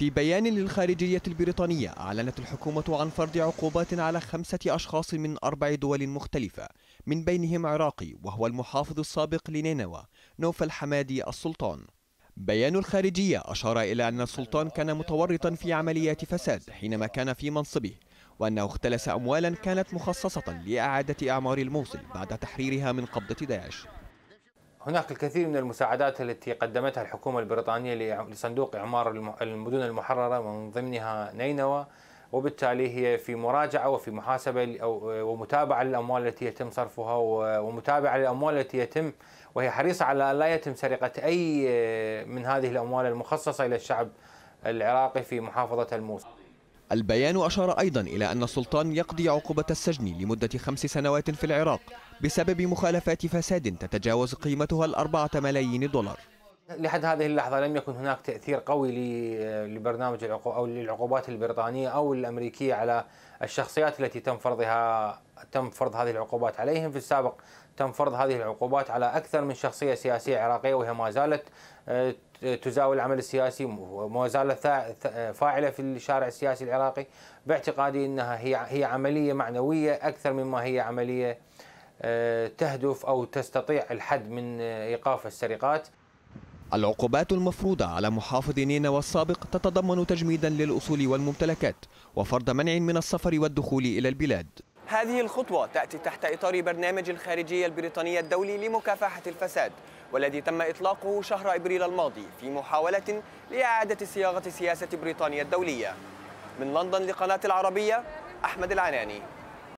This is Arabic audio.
في بيان للخارجية البريطانية أعلنت الحكومة عن فرض عقوبات على خمسة أشخاص من أربع دول مختلفة من بينهم عراقي وهو المحافظ السابق لنينوى نوف الحمادي السلطان بيان الخارجية أشار إلى أن السلطان كان متورطا في عمليات فساد حينما كان في منصبه وأنه اختلس أموالا كانت مخصصة لإعادة أعمار الموصل بعد تحريرها من قبضة داعش هناك الكثير من المساعدات التي قدمتها الحكومة البريطانية لصندوق إعمار المدن المحررة من ضمنها نينوى وبالتالي هي في مراجعة وفي محاسبة ومتابعة للأموال التي يتم صرفها ومتابعة للأموال التي يتم وهي حريصة على لا يتم سرقة أي آه، من هذه الأموال المخصصة إلى الشعب العراقي في محافظة الموصل البيان أشار أيضا إلى أن السلطان يقضي عقوبة السجن لمدة خمس سنوات في العراق بسبب مخالفات فساد تتجاوز قيمتها الأربعة ملايين دولار لحد هذه اللحظة لم يكن هناك تأثير قوي لبرنامج أو للعقوبات البريطانية أو الأمريكية على الشخصيات التي تم فرضها تم فرض هذه العقوبات عليهم في السابق تم فرض هذه العقوبات على أكثر من شخصية سياسية عراقية وهي ما زالت آه، تزاول العمل السياسي وما زالت فاعلة في الشارع السياسي العراقي باعتقادي أنها هي هي عملية معنوية أكثر مما هي عملية آه، تهدف أو تستطيع الحد من آه، إيقاف السرقات العقوبات المفروضة على محافظ نينوى السابق تتضمن تجميدا للأصول والممتلكات وفرض منع من السفر والدخول إلى البلاد هذه الخطوة تأتي تحت إطار برنامج الخارجية البريطانية الدولي لمكافحة الفساد والذي تم إطلاقه شهر إبريل الماضي في محاولة لإعادة صياغة سياسة بريطانيا الدولية من لندن لقناة العربية أحمد العناني